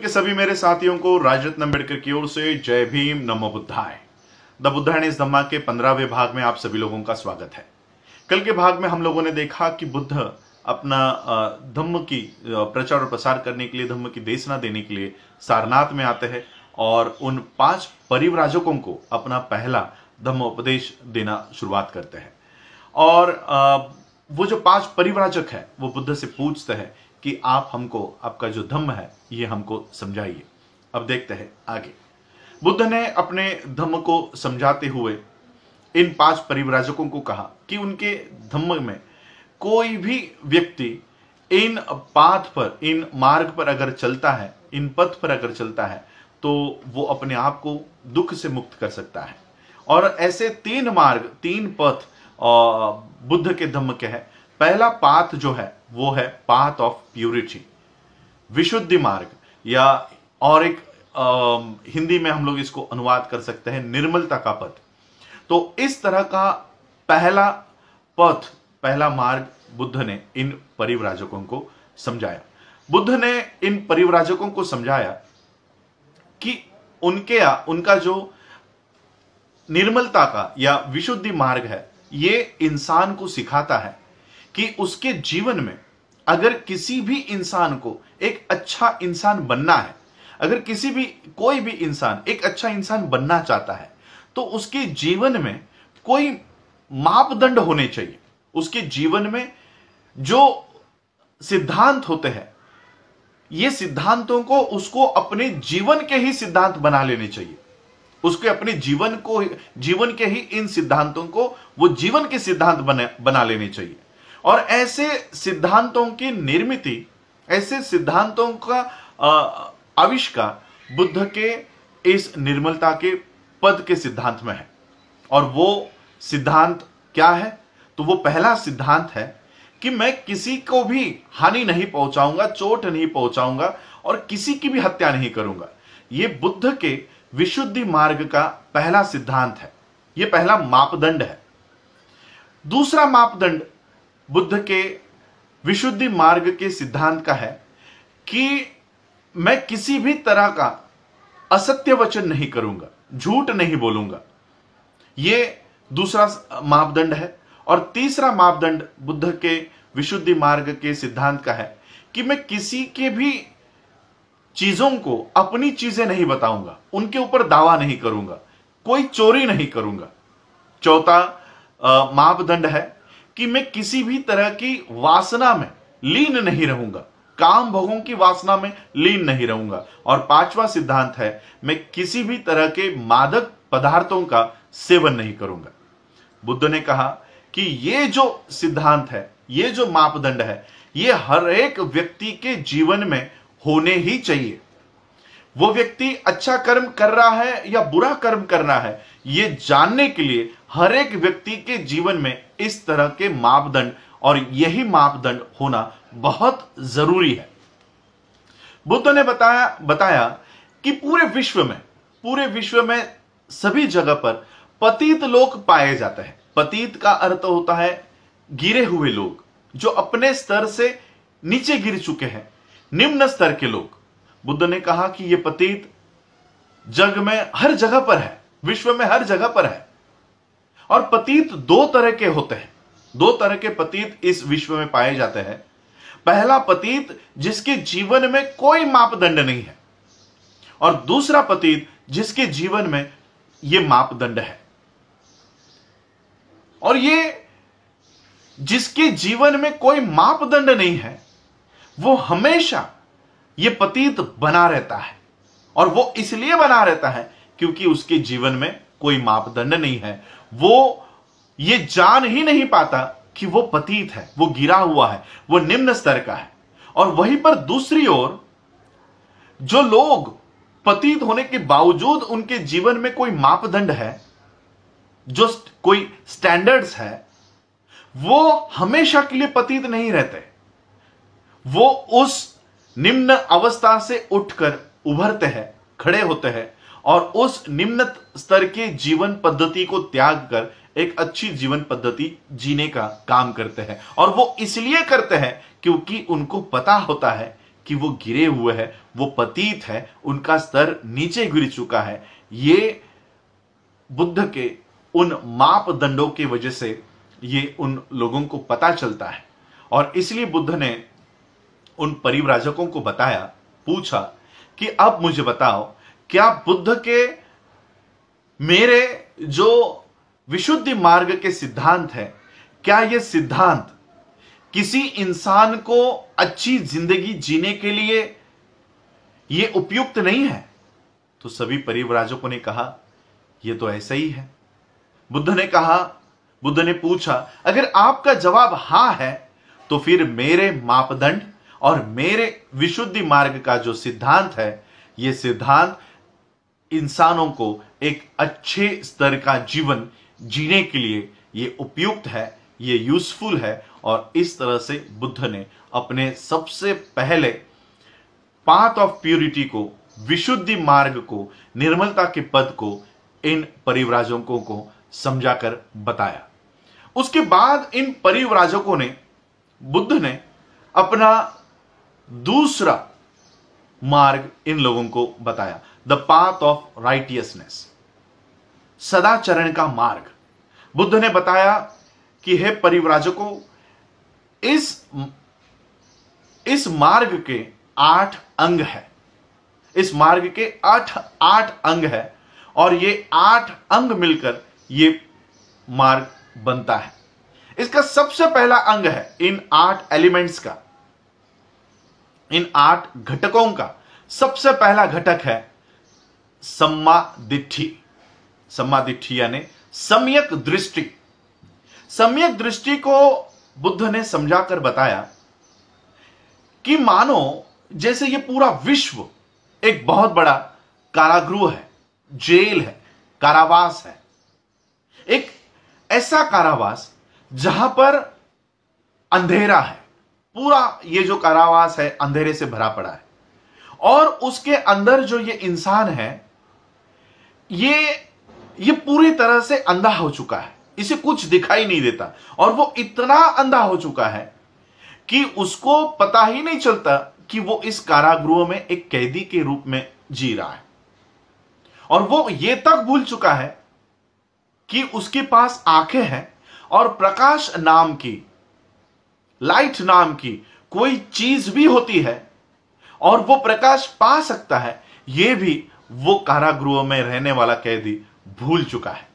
के सभी मेरे साथियों को राजरत्न अम्बेडकर की ओर से जय भीम नमो बुद्धाय द बुद्धायण इस धम्मा के पंद्रहवें भाग में आप सभी लोगों का स्वागत है कल के भाग में हम लोगों ने देखा कि बुद्ध अपना धम्म की प्रचार और प्रसार करने के लिए धम्म की देशना देने के लिए सारनाथ में आते हैं और उन पांच परिवराजकों को अपना पहला धम्म उपदेश देना शुरुआत करते हैं और वो जो पांच परिवराजक है वो बुद्ध से पूछते हैं कि आप हमको आपका जो धम्म है ये हमको समझाइए अब देखते हैं आगे बुद्ध ने अपने धम्म को समझाते हुए इन पांच परिव्राजकों को कहा कि उनके धम्म में कोई भी व्यक्ति इन पाथ पर इन मार्ग पर अगर चलता है इन पथ पर अगर चलता है तो वो अपने आप को दुख से मुक्त कर सकता है और ऐसे तीन मार्ग तीन पथ बुद्ध के धम्म के है पहला पाथ जो है वो है पाथ ऑफ प्यूरिटी विशुद्धि मार्ग या और एक आ, हिंदी में हम लोग इसको अनुवाद कर सकते हैं निर्मलता का पथ तो इस तरह का पहला पथ पहला मार्ग बुद्ध ने इन परिवराजकों को समझाया बुद्ध ने इन परिवराजकों को समझाया कि उनके या उनका जो निर्मलता का या विशुद्धि मार्ग है ये इंसान को सिखाता है कि उसके जीवन में अगर किसी भी इंसान को एक अच्छा इंसान बनना है अगर किसी भी कोई भी इंसान एक अच्छा इंसान बनना चाहता है तो उसके जीवन में कोई मापदंड होने चाहिए उसके जीवन में जो सिद्धांत होते हैं ये सिद्धांतों को उसको अपने जीवन के ही सिद्धांत बना लेने चाहिए उसके अपने जीवन को जीवन के ही इन सिद्धांतों को वो जीवन के सिद्धांत बना बना लेने चाहिए और ऐसे सिद्धांतों की निर्मित ऐसे सिद्धांतों का आविष्कार बुद्ध के इस निर्मलता के पद के सिद्धांत में है और वो सिद्धांत क्या है तो वो पहला सिद्धांत है कि मैं किसी को भी हानि नहीं पहुंचाऊंगा चोट नहीं पहुंचाऊंगा और किसी की भी हत्या नहीं करूंगा ये बुद्ध के विशुद्धि मार्ग का पहला सिद्धांत है ये पहला मापदंड है दूसरा मापदंड बुद्ध के विशुद्धि मार्ग के सिद्धांत का है कि मैं किसी भी तरह का असत्य वचन नहीं करूंगा झूठ नहीं बोलूंगा यह दूसरा मापदंड है और तीसरा मापदंड बुद्ध के विशुद्धि मार्ग के सिद्धांत का है कि मैं किसी के भी चीजों को अपनी चीजें नहीं बताऊंगा उनके ऊपर दावा नहीं करूंगा कोई चोरी नहीं करूंगा चौथा मापदंड है कि मैं किसी भी तरह की वासना में लीन नहीं रहूंगा काम भोगों की वासना में लीन नहीं रहूंगा और पांचवा सिद्धांत है मैं किसी भी तरह के मादक पदार्थों का सेवन नहीं करूंगा बुद्ध ने कहा कि ये जो सिद्धांत है ये जो मापदंड है ये हर एक व्यक्ति के जीवन में होने ही चाहिए वो व्यक्ति अच्छा कर्म कर रहा है या बुरा कर्म करना है ये जानने के लिए हर एक व्यक्ति के जीवन में इस तरह के मापदंड और यही मापदंड होना बहुत जरूरी है बुद्ध ने बताया बताया कि पूरे विश्व में पूरे विश्व में सभी जगह पर पतित लोग पाए जाते हैं पतित का अर्थ होता है गिरे हुए लोग जो अपने स्तर से नीचे गिर चुके हैं निम्न स्तर के लोग बुद्ध ने कहा कि यह पतीत जग में हर जगह पर है विश्व में हर जगह पर है और पतीत दो तरह के होते हैं दो तरह के पतीत इस विश्व में पाए जाते हैं पहला पतीत जिसके जीवन में कोई मापदंड नहीं है और दूसरा पतीत जिसके जीवन में यह मापदंड है और ये जिसके जीवन में कोई मापदंड नहीं है वो हमेशा ये पतित बना रहता है और वो इसलिए बना रहता है क्योंकि उसके जीवन में कोई मापदंड नहीं है वो ये जान ही नहीं पाता कि वो पतित है वो गिरा हुआ है वो निम्न स्तर का है और वहीं पर दूसरी ओर जो लोग पतित होने के बावजूद उनके जीवन में कोई मापदंड है जो कोई स्टैंडर्ड्स है वो हमेशा के लिए पतित नहीं रहते वो उस निम्न अवस्था से उठकर उभरते हैं खड़े होते हैं और उस निम्न स्तर के जीवन पद्धति को त्याग कर एक अच्छी जीवन पद्धति जीने का काम करते हैं और वो इसलिए करते हैं क्योंकि उनको पता होता है कि वो गिरे हुए हैं वो पतीत है उनका स्तर नीचे गिर चुका है ये बुद्ध के उन मापदंडों की वजह से ये उन लोगों को पता चलता है और इसलिए बुद्ध ने उन परिव्राजकों को बताया पूछा कि अब मुझे बताओ क्या बुद्ध के मेरे जो विशुद्धि मार्ग के सिद्धांत है क्या यह सिद्धांत किसी इंसान को अच्छी जिंदगी जीने के लिए यह उपयुक्त नहीं है तो सभी परिवराजकों ने कहा यह तो ऐसा ही है बुद्ध ने कहा बुद्ध ने पूछा अगर आपका जवाब हां है तो फिर मेरे मापदंड और मेरे विशुद्धि मार्ग का जो सिद्धांत है ये सिद्धांत इंसानों को एक अच्छे स्तर का जीवन जीने के लिए ये उपयुक्त है ये यूजफुल है और इस तरह से बुद्ध ने अपने सबसे पहले पाथ ऑफ प्योरिटी को विशुद्धि मार्ग को निर्मलता के पद को इन परिव्राजकों को समझाकर बताया उसके बाद इन परिव्राजकों ने बुद्ध ने अपना दूसरा मार्ग इन लोगों को बताया द पाथ ऑफ राइटियसनेस सदाचरण का मार्ग बुद्ध ने बताया कि हे परिव्राजकों इस इस मार्ग के आठ अंग है इस मार्ग के आठ आठ अंग है और ये आठ अंग मिलकर ये मार्ग बनता है इसका सबसे पहला अंग है इन आठ एलिमेंट्स का इन आठ घटकों का सबसे पहला घटक है सम्मादिठी सम्मादिठी यानी सम्यक दृष्टि सम्यक दृष्टि को बुद्ध ने समझाकर बताया कि मानो जैसे ये पूरा विश्व एक बहुत बड़ा कारागृह है जेल है कारावास है एक ऐसा कारावास जहां पर अंधेरा है पूरा ये जो कारावास है अंधेरे से भरा पड़ा है और उसके अंदर जो ये इंसान है ये ये पूरी तरह से अंधा हो चुका है इसे कुछ दिखाई नहीं देता और वो इतना अंधा हो चुका है कि उसको पता ही नहीं चलता कि वो इस कारागृह में एक कैदी के रूप में जी रहा है और वो ये तक भूल चुका है कि उसके पास आंखें हैं और प्रकाश नाम की लाइट नाम की कोई चीज भी होती है और वो प्रकाश पा सकता है ये भी वो कारागृह में रहने वाला कैदी भूल चुका है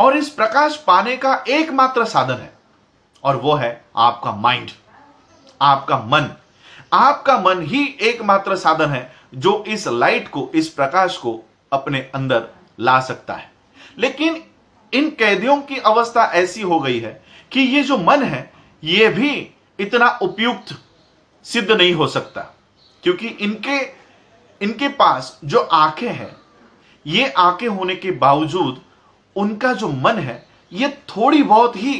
और इस प्रकाश पाने का एकमात्र साधन है और वो है आपका माइंड आपका मन आपका मन ही एकमात्र साधन है जो इस लाइट को इस प्रकाश को अपने अंदर ला सकता है लेकिन इन कैदियों की अवस्था ऐसी हो गई है कि ये जो मन है यह भी इतना उपयुक्त सिद्ध नहीं हो सकता क्योंकि इनके इनके पास जो आंखें हैं ये आंखें होने के बावजूद उनका जो मन है ये थोड़ी बहुत ही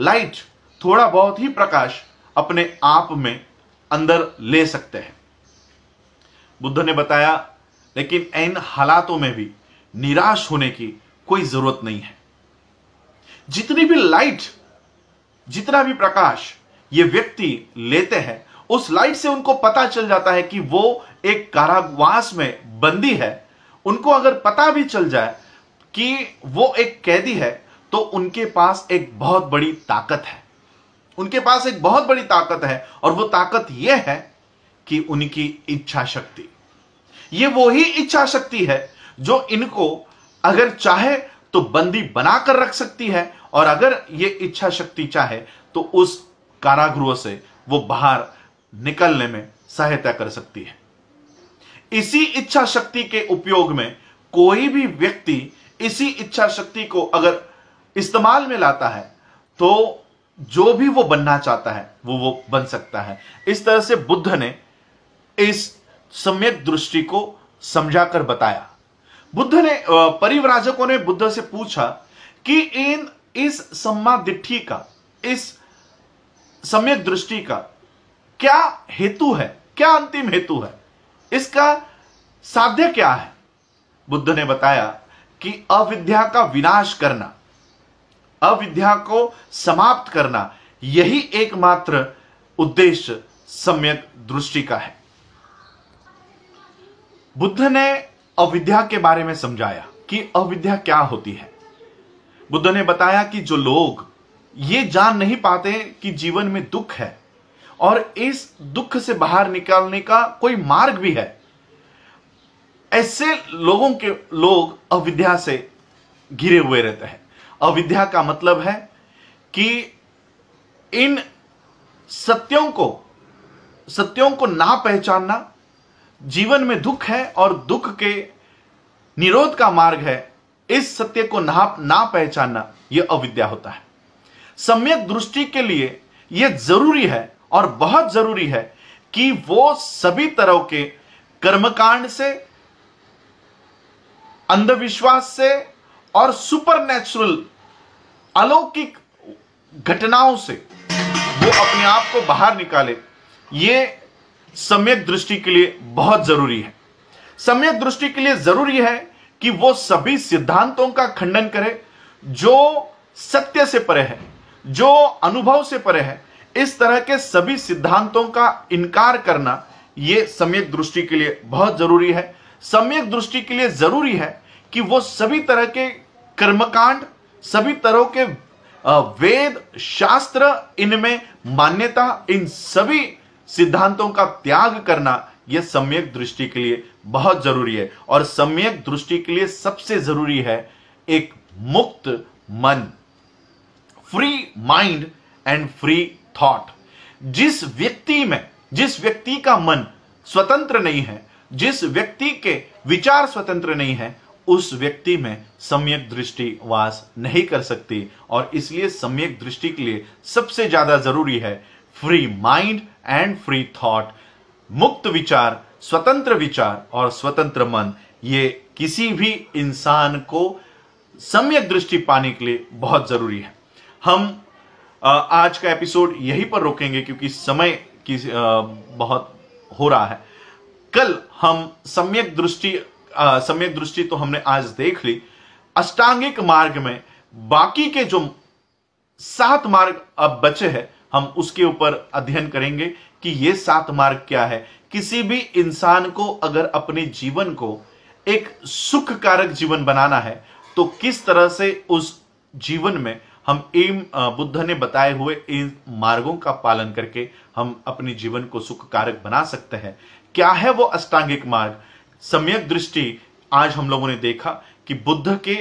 लाइट थोड़ा बहुत ही प्रकाश अपने आप में अंदर ले सकते हैं बुद्ध ने बताया लेकिन इन हालातों में भी निराश होने की कोई जरूरत नहीं है जितनी भी लाइट जितना भी प्रकाश ये व्यक्ति लेते हैं उस लाइट से उनको पता चल जाता है कि वो एक कारावास में बंदी है उनको अगर पता भी चल जाए कि वो एक कैदी है तो उनके पास एक बहुत बड़ी ताकत है उनके पास एक बहुत बड़ी ताकत है और वो ताकत यह है कि उनकी इच्छा शक्ति ये वो ही इच्छा शक्ति है जो इनको अगर चाहे तो बंदी बनाकर रख सकती है और अगर ये इच्छा शक्ति चाहे तो उस कारागृह से वो बाहर निकलने में सहायता कर सकती है इसी इच्छा शक्ति के उपयोग में कोई भी व्यक्ति इसी इच्छा शक्ति को अगर इस्तेमाल में लाता है तो जो भी वो बनना चाहता है वो वो बन सकता है इस तरह से बुद्ध ने इस सम्यक दृष्टि को समझाकर बताया बुद्ध ने परिवराजकों ने बुद्ध से पूछा कि इन इस सम्मादिट्ठी का इस सम्यक दृष्टि का क्या हेतु है क्या अंतिम हेतु है इसका साध्य क्या है बुद्ध ने बताया कि अविद्या का विनाश करना अविद्या को समाप्त करना यही एकमात्र उद्देश्य सम्यक दृष्टि का है बुद्ध ने अविद्या के बारे में समझाया कि अविद्या क्या होती है बुद्ध ने बताया कि जो लोग ये जान नहीं पाते कि जीवन में दुख है और इस दुख से बाहर निकालने का कोई मार्ग भी है ऐसे लोगों के लोग अविद्या से घिरे हुए रहते हैं अविद्या का मतलब है कि इन सत्यों को सत्यों को ना पहचानना जीवन में दुख है और दुख के निरोध का मार्ग है इस सत्य को ना ना पहचानना यह अविद्या होता है सम्यक दृष्टि के लिए यह जरूरी है और बहुत जरूरी है कि वो सभी तरह के कर्मकांड से अंधविश्वास से और सुपर अलौकिक घटनाओं से वो अपने आप को बाहर निकाले ये सम्यक दृष्टि के लिए बहुत जरूरी है सम्यक दृष्टि के लिए जरूरी है कि वो सभी सिद्धांतों का खंडन करे जो सत्य से परे है जो अनुभव से परे है इस तरह के सभी सिद्धांतों का इनकार करना ये सम्यक दृष्टि के लिए बहुत जरूरी है सम्यक दृष्टि के लिए जरूरी है कि वो सभी तरह के कर्मकांड सभी तरह के वेद शास्त्र इनमें मान्यता इन सभी सिद्धांतों का त्याग करना यह सम्यक दृष्टि के लिए बहुत जरूरी है और सम्यक दृष्टि के लिए सबसे जरूरी है एक मुक्त मन free mind and free thought जिस व्यक्ति में जिस व्यक्ति का मन स्वतंत्र नहीं है जिस व्यक्ति के विचार स्वतंत्र नहीं है उस व्यक्ति में सम्यक दृष्टि वास नहीं कर सकती और इसलिए सम्यक दृष्टि के लिए सबसे ज्यादा जरूरी है free mind and free thought मुक्त विचार स्वतंत्र विचार और स्वतंत्र मन ये किसी भी इंसान को सम्यक दृष्टि पाने के लिए बहुत जरूरी है हम आज का एपिसोड यहीं पर रोकेंगे क्योंकि समय की बहुत हो रहा है कल हम सम्यक दृष्टि सम्यक दृष्टि तो हमने आज देख ली अष्टांगिक मार्ग में बाकी के जो सात मार्ग अब बचे हैं हम उसके ऊपर अध्ययन करेंगे कि ये सात मार्ग क्या है किसी भी इंसान को अगर अपने जीवन को एक सुख कारक जीवन बनाना है तो किस तरह से उस जीवन में हम एम बुद्ध ने बताए हुए इन मार्गों का पालन करके हम अपने जीवन को सुख कारक बना सकते हैं क्या है वो अष्टांगिक मार्ग सम्यक दृष्टि आज हम लोगों ने देखा कि बुद्ध के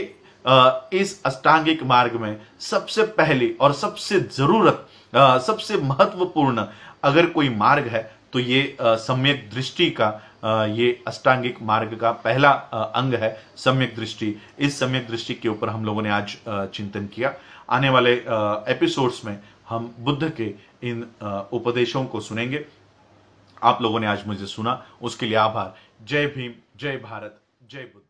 इस अष्टांगिक मार्ग में सबसे पहली और सबसे जरूरत सबसे महत्वपूर्ण अगर कोई मार्ग है तो ये सम्यक दृष्टि का ये अष्टांगिक मार्ग का पहला अंग है सम्यक दृष्टि इस सम्यक दृष्टि के ऊपर हम लोगों ने आज चिंतन किया आने वाले एपिसोड्स में हम बुद्ध के इन उपदेशों को सुनेंगे आप लोगों ने आज मुझे सुना उसके लिए आभार जय भीम जय भारत जय बुद्ध